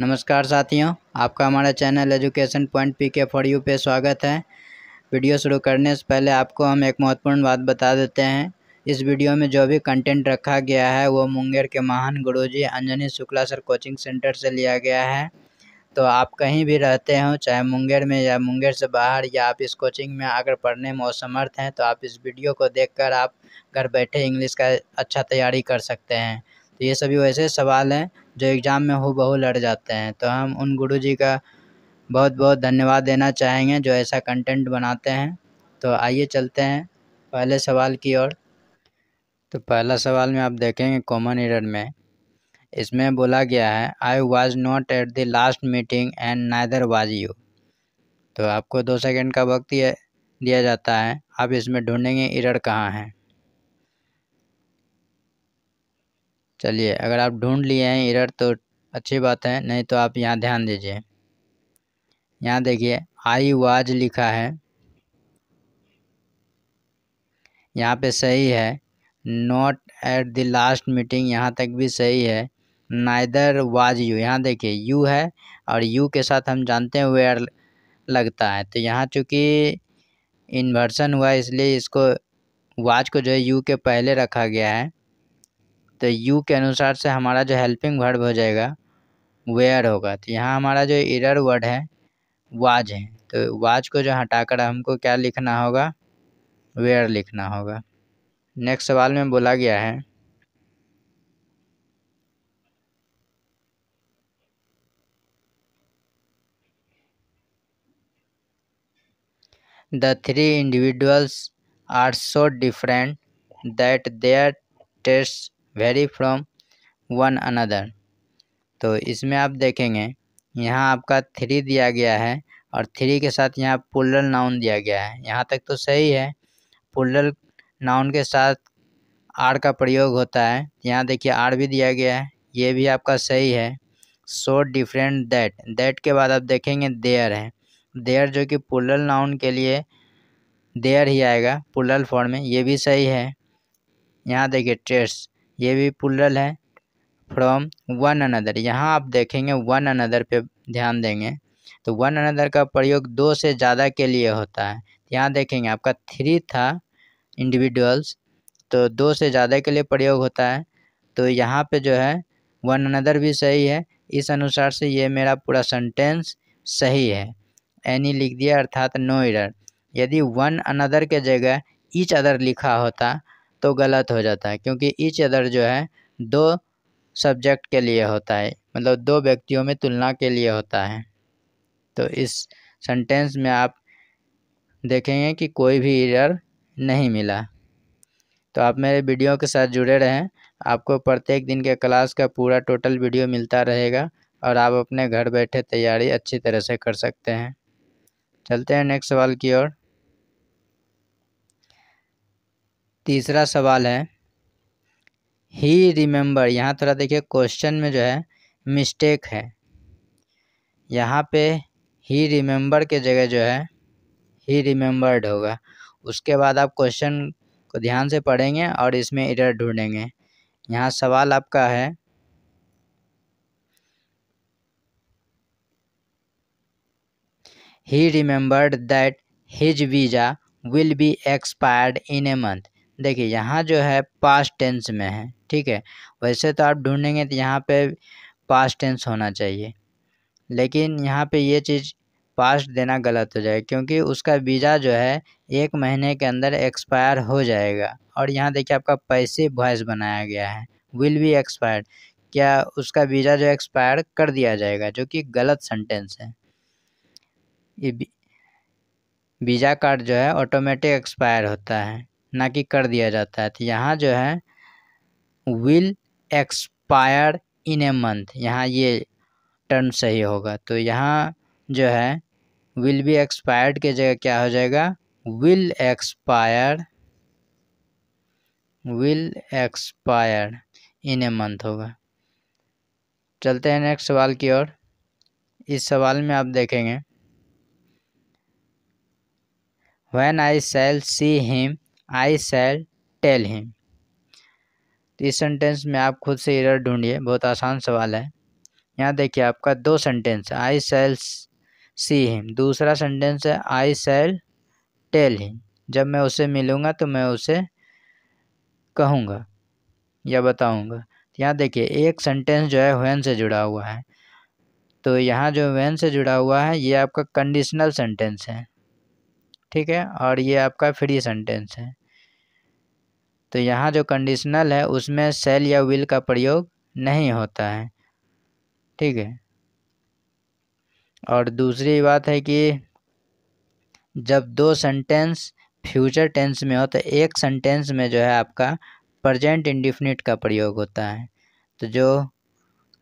नमस्कार साथियों आपका हमारा channel education point P K for you पे स्वागत है वीडियो शुरू करने से पहले आपको हम एक महत्वपूर्ण बात बता देते हैं इस वीडियो में जो भी कंटेंट रखा गया है वो मुंगेर के महान गुरुजी Anjani Shukla sir coaching centre से लिया गया है तो आप कहीं भी रहते हो चाहे मुंगेर में या मुंगेर से बाहर या आप इस कोचिंग में आकर पढ़ने में असमर्थ हैं तो आप इस वीडियो को देखकर आप घर बैठे इंग्लिश का अच्छा तैयारी कर सकते हैं तो ये सभी वैसे सवाल हैं जो एग्ज़ाम में हो बहू लड़ जाते हैं तो हम उन गुरु जी का बहुत बहुत धन्यवाद देना चाहेंगे जो ऐसा कंटेंट बनाते हैं तो आइए चलते हैं पहले सवाल की ओर तो पहला सवाल में आप देखेंगे कॉमन एरर में इसमें बोला गया है I was not at the last meeting and neither was you तो आपको दो सेकेंड का वक्त दिया जाता है आप इसमें ढूंढेंगे इरर कहाँ है चलिए अगर आप ढूंढ लिए हैं एरर तो अच्छी बात है नहीं तो आप यहाँ ध्यान दीजिए यहाँ देखिए आई वाज लिखा है यहाँ पे सही है not at the last meeting यहाँ तक भी सही है नाइदर वाज यू यहाँ देखिए यू है और यू के साथ हम जानते हैं वेयर लगता है तो यहाँ चूँकि इन्वर्सन हुआ इसलिए इसको वाज को जो है यू के पहले रखा गया है तो यू के अनुसार से हमारा जो हेल्पिंग वर्ड हो जाएगा वेयर होगा तो यहाँ हमारा जो इरर वर्ड है वाज है तो वाज को जो हटाकर हमको क्या लिखना होगा वेयर लिखना होगा नेक्स्ट सवाल में बोला गया है the three individuals are so different that their taste vary from one another तो इसमें आप देखेंगे यहाँ आपका थ्री दिया गया है और थ्री के साथ यहाँ पुलल नाउन दिया गया है यहाँ तक तो सही है पुलल नाउन के साथ आर का प्रयोग होता है यहाँ देखिए आर भी दिया गया है ये भी आपका सही है सो डिफरेंट दैट दैट के बाद आप देखेंगे देयर है देयर जो कि पुलल नाउन के लिए देयर ही आएगा पुलल फॉर्म में ये भी सही है यहाँ देखिए ट्रेड्स ये भी पुलरल है फ्रॉम वन अनदर यहाँ आप देखेंगे वन अनदर पे ध्यान देंगे तो वन अनदर का प्रयोग दो से ज़्यादा के लिए होता है यहाँ देखेंगे आपका थ्री था इंडिविजुअल्स तो दो से ज़्यादा के लिए प्रयोग होता है तो यहाँ पे जो है वन अनदर भी सही है इस अनुसार से ये मेरा पूरा सेंटेंस सही है एनी लिख दिया अर्थात नो इरर यदि वन अनदर के जगह ईच अदर लिखा होता तो गलत हो जाता है क्योंकि ईच अदर जो है दो सब्जेक्ट के लिए होता है मतलब दो व्यक्तियों में तुलना के लिए होता है तो इस सेंटेंस में आप देखेंगे कि कोई भी एरर नहीं मिला तो आप मेरे वीडियो के साथ जुड़े रहें आपको प्रत्येक दिन के क्लास का पूरा टोटल वीडियो मिलता रहेगा और आप अपने घर बैठे तैयारी अच्छी तरह से कर सकते हैं चलते हैं नेक्स्ट सवाल की ओर तीसरा सवाल है ही रिमेंबर यहाँ थोड़ा देखिए क्वेश्चन में जो है मिस्टेक है यहाँ पे ही रिमेंबर के जगह जो है ही रिमेंबर्ड होगा उसके बाद आप क्वेश्चन को ध्यान से पढ़ेंगे और इसमें इधर ढूंढेंगे यहाँ सवाल आपका है he remembered that his visa will be expired in a month देखिए यहाँ जो है पास्ट टेंस में है ठीक है वैसे तो आप ढूंढेंगे तो यहाँ पे पास्ट टेंस होना चाहिए लेकिन यहाँ पे ये चीज़ पास्ट देना गलत हो जाएगा क्योंकि उसका वीज़ा जो है एक महीने के अंदर एक्सपायर हो जाएगा और यहाँ देखिए आपका पैसे वॉइस बनाया गया है विल बी एक्सपायर्ड क्या उसका वीज़ा जो एक्सपायर कर दिया जाएगा जो कि गलत सेंटेंस है ये वीज़ा कार्ड जो है ऑटोमेटिक एक्सपायर होता है ना कि कर दिया जाता है तो यहाँ जो है will expire in a month यहाँ ये टर्म सही होगा तो यहाँ जो है विल बी एक्सपायर्ड के जगह क्या हो जाएगा will expire will expire in a month होगा चलते हैं नेक्स्ट सवाल की ओर इस सवाल में आप देखेंगे when I shall see him I shall tell him तो इस सेंटेंस में आप खुद से एरर ढूंढिए बहुत आसान सवाल है यहाँ देखिए आपका दो sentence I shall see him दूसरा सेंटेंस है आई सेल टेल हिम जब मैं उसे मिलूँगा तो मैं उसे कहूँगा या बताऊँगा यहाँ देखिए एक सेंटेंस जो है वैन से जुड़ा हुआ है तो यहाँ जो वैन से जुड़ा हुआ है ये आपका कंडीशनल सेंटेंस है ठीक है और ये आपका फ्री सेंटेंस है तो यहाँ जो कंडीशनल है उसमें सेल या विल का प्रयोग नहीं होता है ठीक है और दूसरी बात है कि जब दो सेंटेंस फ्यूचर टेंस में हो तो एक सेंटेंस में जो है आपका प्रजेंट इंडिफिनिट का प्रयोग होता है तो जो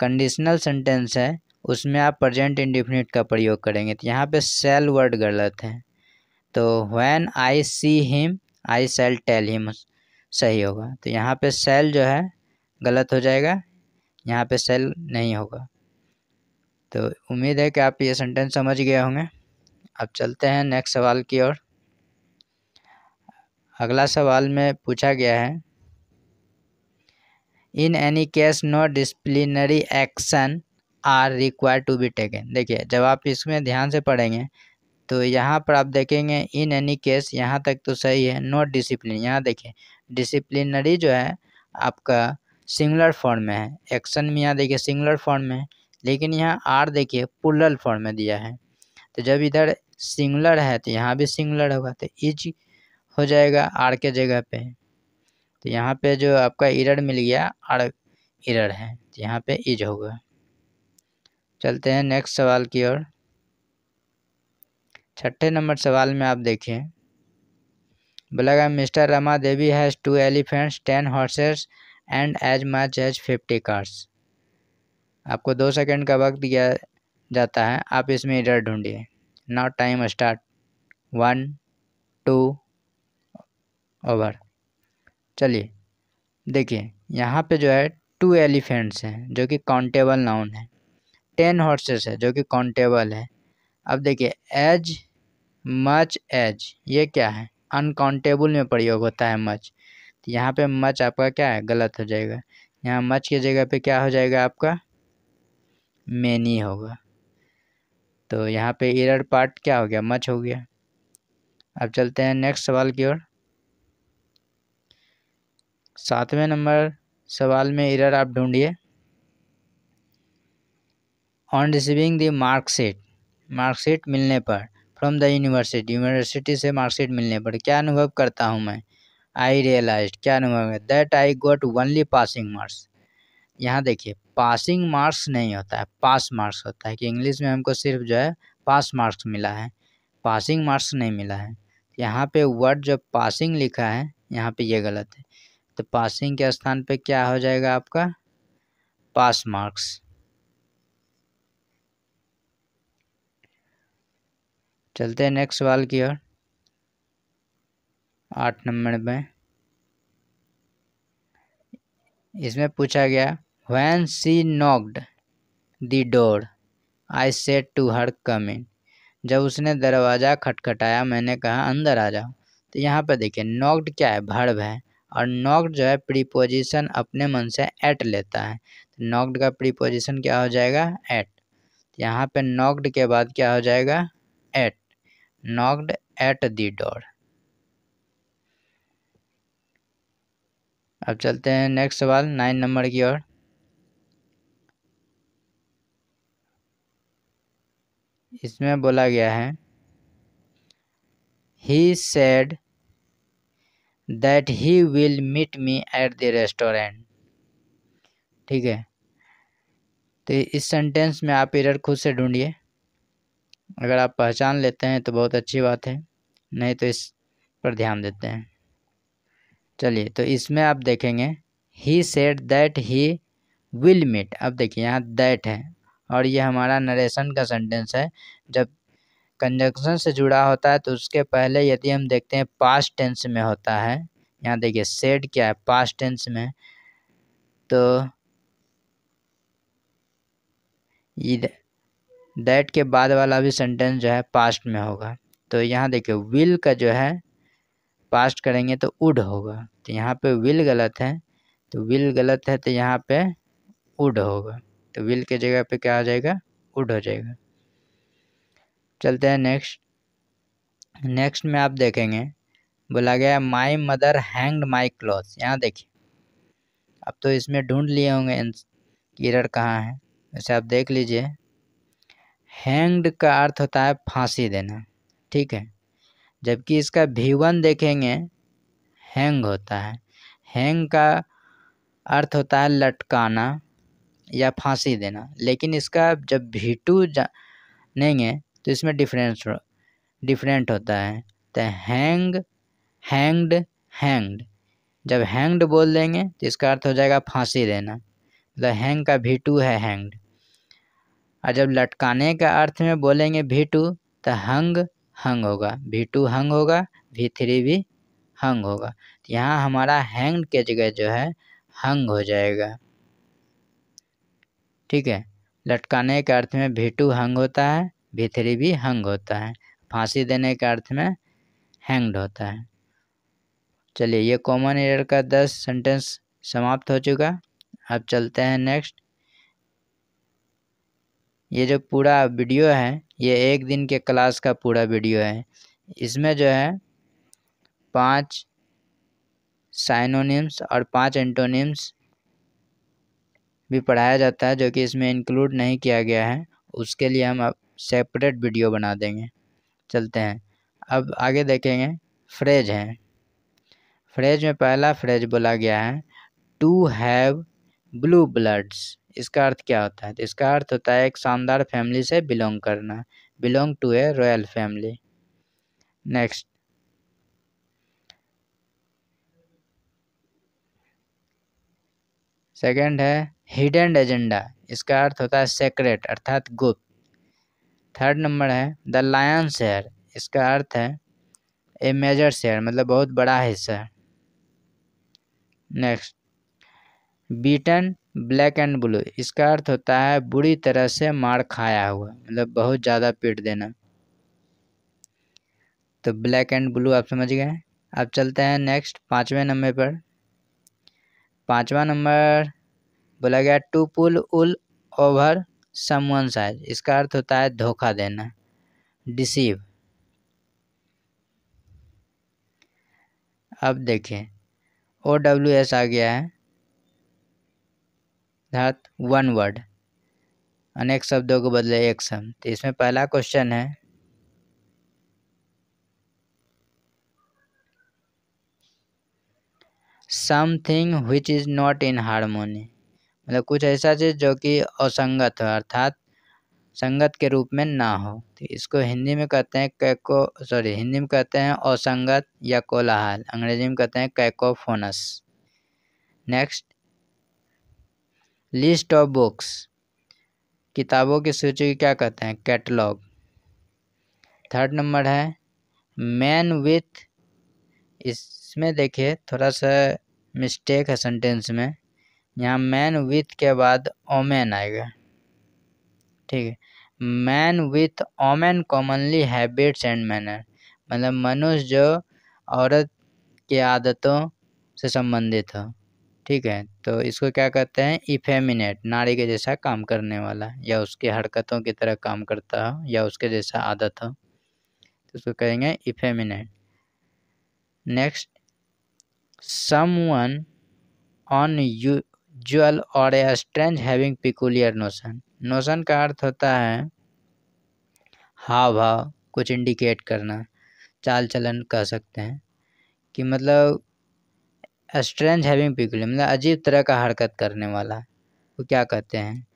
कंडीशनल सेंटेंस है उसमें आप प्रजेंट इंडिफिनिट का प्रयोग करेंगे तो यहाँ पे सेल वर्ड गलत है तो when I see him I shall tell him सही होगा तो यहाँ पे सेल जो है गलत हो जाएगा यहाँ पे सेल नहीं होगा तो उम्मीद है कि आप ये सेंटेंस समझ गए होंगे अब चलते हैं नेक्स्ट सवाल की ओर अगला सवाल में पूछा गया है in any case no disciplinary action are require to be taken देखिए जब आप इसमें ध्यान से पढ़ेंगे तो यहाँ पर आप देखेंगे इन एनी केस यहाँ तक तो सही है नोट डिसिप्लिन यहाँ देखें डिसिप्लिनरी जो है आपका सिंगुलर फॉर्म में है एक्शन में यहाँ देखिए सिंगुलर फॉर्म में है लेकिन यहाँ आर देखिए पुलर फॉर्म में दिया है तो जब इधर सिंगुलर है तो यहाँ भी सिंगुलर होगा तो इज हो जाएगा आर के जगह पे तो यहाँ पे जो आपका इरर मिल गया आर इरर है तो यहाँ पे इज होगा चलते हैं नेक्स्ट सवाल की ओर छठे नंबर सवाल में आप देखिए बोला गया Mr Rama Devi has two elephants ten horses and as much as fifty cars आपको दो सेकंड का वक्त दिया जाता है आप इसमें इधर ढूंढिए now time start one two over चलिए देखिए यहाँ पे जो है टू एलिफेंट्स हैं जो कि काउंटेबल नाउन है टेन हॉर्सेस है जो कि काउंटेबल है अब देखिए एज मच एज ये क्या है अनकाउंटेबल में प्रयोग होता है मच तो यहाँ पे मच आपका क्या है गलत हो जाएगा यहाँ मच की जगह पे क्या हो जाएगा आपका मैनी होगा तो यहाँ पे एरर पार्ट क्या हो गया मच हो गया अब चलते हैं नेक्स्ट सवाल की ओर सातवें नंबर सवाल में एरर आप ढूंढिए on receiving the marksheet marksheet मिलने पर फ्रॉम द यूनिवर्सिटी यूनिवर्सिटी से मार्कशीट मिलने पर क्या अनुभव करता हूँ मैं आई रियलाइज क्या अनुभव है that I got only passing marks यहाँ देखिए पासिंग मार्क्स नहीं होता है पास मार्क्स होता है कि इंग्लिश में हमको सिर्फ जो है पास मार्क्स मिला है पासिंग मार्क्स नहीं मिला है यहाँ पे वर्ड जो पासिंग लिखा है यहाँ पे ये गलत है तो पासिंग के स्थान पे क्या हो जाएगा आपका पास मार्क्स चलते हैं नेक्स्ट सवाल की ओर आठ नंबर में इसमें पूछा गया when she knocked the door I said to her come in जब उसने दरवाज़ा खटखटाया मैंने कहा अंदर आ जाओ तो यहाँ पर देखिए नॉक्ड क्या है भर्व है और नॉक्ड जो है प्रीपोजिशन अपने मन से एट लेता है तो नॉक्ड का प्रीपोजिशन क्या हो जाएगा एट यहाँ पे नॉक्ड के बाद क्या हो जाएगा at knocked at the door अब चलते हैं नेक्स्ट सवाल नाइन नंबर की ओर इसमें बोला गया है he said that he will meet me at the restaurant ठीक है तो इस सेंटेंस में आप एरर खुद से ढूंढिए अगर आप पहचान लेते हैं तो बहुत अच्छी बात है नहीं तो इस पर ध्यान देते हैं चलिए तो इसमें आप देखेंगे he said that he will meet अब देखिए यहाँ दैट है और ये हमारा नरेशन का सेंटेंस है जब कंजक्शन से जुड़ा होता है तो उसके पहले यदि हम देखते हैं पास्ट टेंस में होता है यहाँ देखिए सेड क्या है पास्ट टेंस में तो दैट के बाद वाला भी सेंटेंस जो है पास्ट में होगा तो यहाँ देखिए विल का जो है पास्ट करेंगे तो उड होगा तो यहाँ पे विल गलत है तो विल गलत है तो यहाँ पे उड होगा तो विल के जगह पे क्या हो जाएगा उड हो जाएगा चलते हैं नेक्स्ट नेक्स्ट में आप देखेंगे बोला गया my mother hanged my cloth यहाँ देखिए अब तो इसमें ढूंढ लिए होंगे किरड़ कहाँ है वैसे आप देख लीजिए हैंग्ड का अर्थ होता है फांसी देना ठीक है जबकि इसका भीवन देखेंगे हैंग होता है हैंग का अर्थ होता है लटकाना या फांसी देना लेकिन इसका जब भीटू टू जानेंगे तो इसमें डिफरेंस डिफरेंट होता है तो हैंग हैंग्ड हैंग्ड जब हैंग्ड बोल देंगे तो इसका अर्थ हो जाएगा फांसी देना मतलब हैंग का भीटू है हैंग्ड और जब लटकाने का अर्थ में बोलेंगे भी टू तो हंग हंग होगा भी टू हंग होगा भी थ्री भी हंग होगा तो यहाँ हमारा हैंग के जगह जो है हंग हो जाएगा ठीक है लटकाने के अर्थ में भी टू हंग होता है भी थ्री भी हंग होता है फांसी देने के अर्थ में हैंग्ड होता है चलिए ये कॉमन एरर का दस सेंटेंस समाप्त हो चुका अब चलते हैं नेक्स्ट ये जो पूरा वीडियो है ये एक दिन के क्लास का पूरा वीडियो है इसमें जो है पांच साइनोनिम्स और पांच एंटोनिम्स भी पढ़ाया जाता है जो कि इसमें इंक्लूड नहीं किया गया है उसके लिए हम अब सेपरेट वीडियो बना देंगे चलते हैं अब आगे देखेंगे फ्रेज हैं फ्रेज में पहला फ्रेज बोला गया है टू हैव ब्लू ब्लड्स इसका अर्थ क्या होता है तो इसका अर्थ होता है एक शानदार फैमिली से बिलोंग करना belong to a royal family next second है हिडन एजेंडा इसका अर्थ होता है सेक्रेट अर्थात गुप्त थर्ड नंबर है द लायन शेयर इसका अर्थ है ए मेजर शेयर मतलब बहुत बड़ा हिस्सा next beaten black and blue इसका अर्थ होता है बुरी तरह से मार खाया हुआ मतलब बहुत ज़्यादा पीट देना तो ब्लैक एंड ब्लू आप समझ गए अब चलते हैं नेक्स्ट पाँचवें नंबर पर पाँचवा नंबर बोला गया to pull wool over someone eyes इसका अर्थ होता है धोखा देना डिसीव अब देखें ओ डब्ल्यू एस आ गया है अर्थात वन वर्ड अनेक शब्दों को बदले एक शब्द तो इसमें पहला क्वेश्चन है something which is not in harmony मतलब कुछ ऐसा चीज़ जो कि असंगत हो अर्थात संगत के रूप में ना हो तो इसको हिंदी में कहते हैं कैको सॉरी हिंदी में कहते हैं असंगत या कोलाहल अंग्रेजी में कहते हैं cacophonous next list of books किताबों की सूची क्या कहते हैं कैटलॉग थर्ड नंबर है मैन विथ इसमें देखिए थोड़ा सा मिस्टेक है सेंटेंस में यहाँ मैन विथ के बाद ओमेन आएगा ठीक है man with women commonly habits and manner मतलब मनुष्य जो औरत की आदतों से संबंधित हो ठीक है तो इसको क्या कहते हैं इफेमिनेट नारी के जैसा काम करने वाला या उसकी हरकतों की तरह काम करता हो या उसके जैसा आदत हो तो उसको कहेंगे effeminate next one unusual और a strange having peculiar notion notion का अर्थ होता है हाव भाव कुछ इंडिकेट करना चाल चलन कह सकते हैं कि मतलब स्ट्रेंज हैविंग पिकुलम मतलब अजीब तरह का हरकत करने वाला वो क्या कहते हैं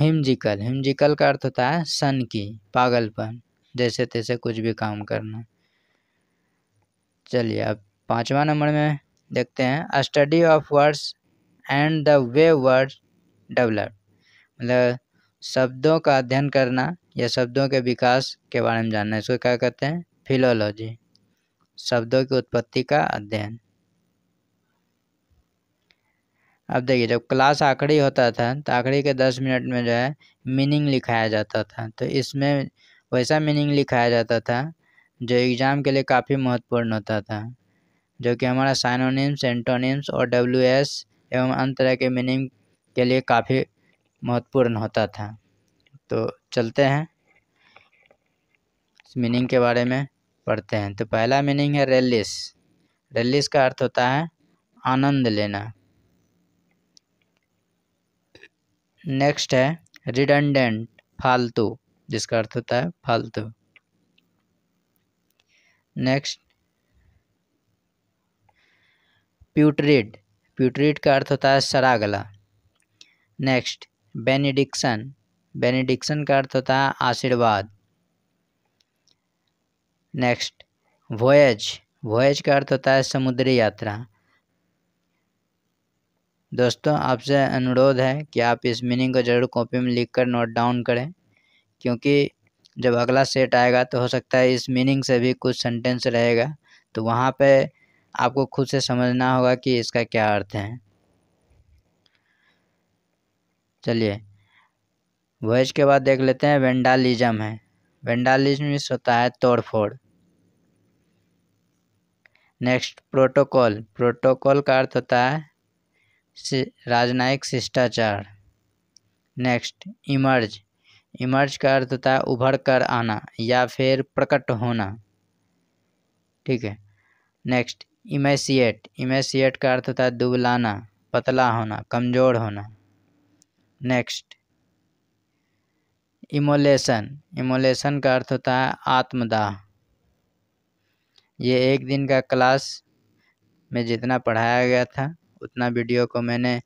हिमजिकल हिमजिकल का अर्थ होता है सन की पागलपन जैसे तैसे कुछ भी काम करना चलिए अब पाँचवा नंबर में देखते हैं study of words and the way word develop मतलब शब्दों का अध्ययन करना या शब्दों के विकास के बारे में जानना इसको क्या कहते हैं फिलोलॉजी शब्दों की उत्पत्ति का अध्ययन अब देखिए जब क्लास आखिरी होता था तो आखिरी के दस मिनट में जो है मीनिंग लिखाया जाता था तो इसमें वैसा मीनिंग लिखाया जाता था जो एग्ज़ाम के लिए काफ़ी महत्वपूर्ण होता था जो कि हमारा साइनोनिम्स एंटोनिम्स और डब्ल्यू एस एवं अन्य तरह के मीनिंग के लिए काफ़ी महत्वपूर्ण होता था तो चलते हैं मीनिंग के बारे में पढ़ते हैं तो पहला मीनिंग है रेलिस रेलिस का अर्थ होता है आनंद लेना नेक्स्ट है रिडंडेंट फालतू जिसका अर्थ होता है फालतू नेक्स्ट प्यूटरिड प्यूटरिड का अर्थ होता है सरागला नेक्स्ट बेनिडिक्शन बेनिडिक्शन का अर्थ होता है आशीर्वाद नेक्स्ट वोएज वोएज का अर्थ होता है समुद्री यात्रा दोस्तों आपसे अनुरोध है कि आप इस मीनिंग को ज़रूर कॉपी में लिख कर नोट डाउन करें क्योंकि जब अगला सेट आएगा तो हो सकता है इस मीनिंग से भी कुछ सेंटेंस रहेगा तो वहाँ पे आपको खुद से समझना होगा कि इसका क्या अर्थ है चलिए वॉइस के बाद देख लेते हैं वेंडालिज्म है वेंडालिज्म होता है तोड़फोड़ नेक्स्ट प्रोटोकॉल प्रोटोकॉल का अर्थ होता है राजनयिक शिष्टाचार नेक्स्ट इमर्ज इमर्ज का अर्थ होता है उभर कर आना या फिर प्रकट होना ठीक है नेक्स्ट इमेसिएट इमेसिएट का अर्थ होता है दुबलाना पतला होना कमज़ोर होना नेक्स्ट इमोलेशन इमोलेशन का अर्थ होता है आत्मदाह ये एक दिन का क्लास में जितना पढ़ाया गया था उतना वीडियो को मैंने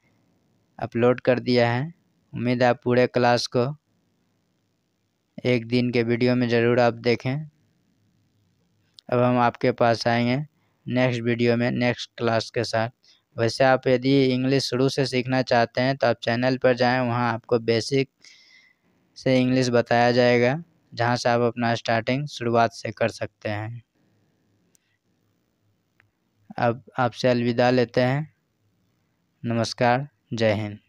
अपलोड कर दिया है उम्मीद है आप पूरे क्लास को एक दिन के वीडियो में ज़रूर आप देखें अब हम आपके पास आएंगे नेक्स्ट वीडियो में नेक्स्ट क्लास के साथ वैसे आप यदि इंग्लिश शुरू से सीखना चाहते हैं तो आप चैनल पर जाएं वहाँ आपको बेसिक से इंग्लिश बताया जाएगा जहाँ से आप अपना स्टार्टिंग शुरुआत से कर सकते हैं अब आपसे अलविदा लेते हैं नमस्कार जय हिंद